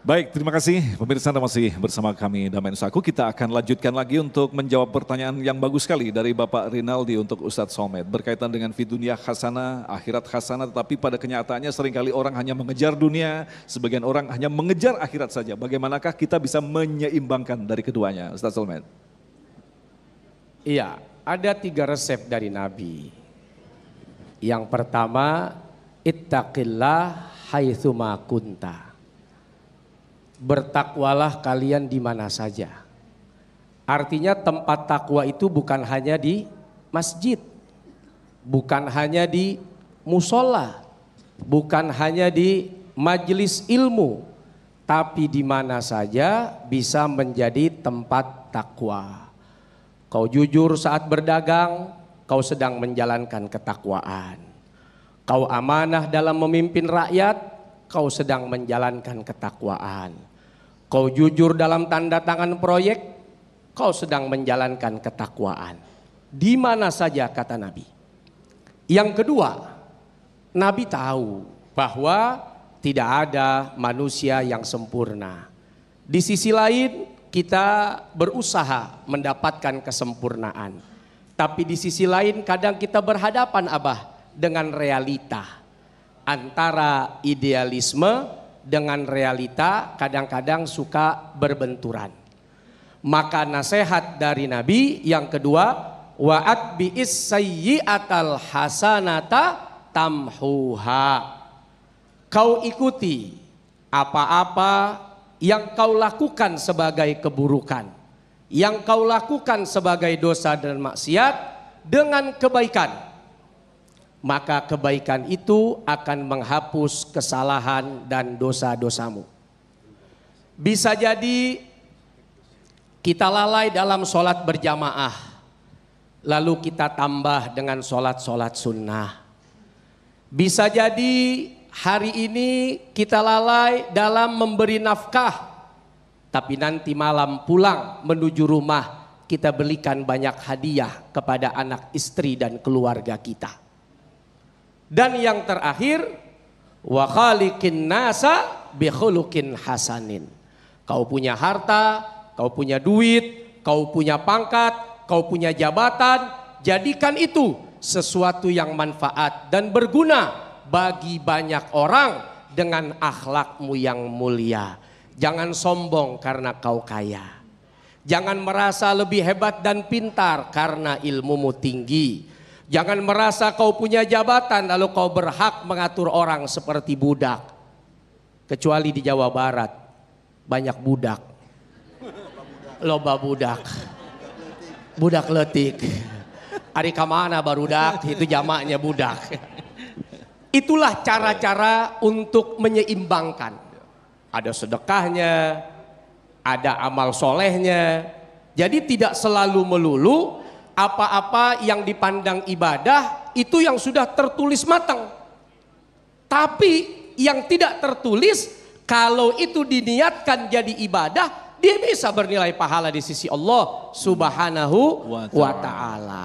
Baik, terima kasih pemirsa Anda masih bersama kami Damai Nusaku. Kita akan lanjutkan lagi untuk menjawab pertanyaan yang bagus sekali dari Bapak Rinaldi untuk Ustadz Somed berkaitan dengan dunia, khasana, akhirat khasana, tetapi pada kenyataannya seringkali orang hanya mengejar dunia, sebagian orang hanya mengejar akhirat saja. Bagaimanakah kita bisa menyeimbangkan dari keduanya, Ustadz Somed? Iya, ada tiga resep dari Nabi. Yang pertama, ittaqillah haitsuma kunta bertakwalah kalian di mana saja. Artinya tempat takwa itu bukan hanya di masjid, bukan hanya di musola, bukan hanya di majelis ilmu, tapi di mana saja bisa menjadi tempat takwa. Kau jujur saat berdagang, kau sedang menjalankan ketakwaan. Kau amanah dalam memimpin rakyat, kau sedang menjalankan ketakwaan Kau jujur dalam tanda tangan proyek, kau sedang menjalankan ketakwaan. Di mana saja kata Nabi. Yang kedua, Nabi tahu bahwa tidak ada manusia yang sempurna. Di sisi lain, kita berusaha mendapatkan kesempurnaan. Tapi di sisi lain kadang kita berhadapan Abah dengan realita antara idealisme dengan realita kadang-kadang suka berbenturan. Maka nasihat dari Nabi yang kedua wa'at bi'is sayyi'atal hasanata tamhuha. Kau ikuti apa-apa yang kau lakukan sebagai keburukan, yang kau lakukan sebagai dosa dan maksiat dengan kebaikan maka kebaikan itu akan menghapus kesalahan dan dosa-dosamu. Bisa jadi kita lalai dalam sholat berjamaah, lalu kita tambah dengan sholat-sholat sunnah. Bisa jadi hari ini kita lalai dalam memberi nafkah, tapi nanti malam pulang menuju rumah kita belikan banyak hadiah kepada anak istri dan keluarga kita dan yang terakhir wa khaliqin nasa bi khuluqin hasanin. Kau punya harta, kau punya duit, kau punya pangkat, kau punya jabatan, jadikan itu sesuatu yang manfaat dan berguna bagi banyak orang dengan akhlakmu yang mulia. Jangan sombong karena kau kaya. Jangan merasa lebih hebat dan pintar karena ilmumu tinggi. Jangan merasa kau punya jabatan lalu kau berhak mengatur orang seperti budak. Kecuali di Jawa Barat banyak budak. Loba budak. Budak letik. Ari kamana barudak itu jamaknya budak. Itulah cara-cara untuk menyeimbangkan. Ada sedekahnya, ada amal solehnya. Jadi tidak selalu melulu apa-apa yang dipandang ibadah itu yang sudah tertulis matang. Tapi yang tidak tertulis kalau itu diniatkan jadi ibadah, dia bisa bernilai pahala di sisi Allah Subhanahu wa taala.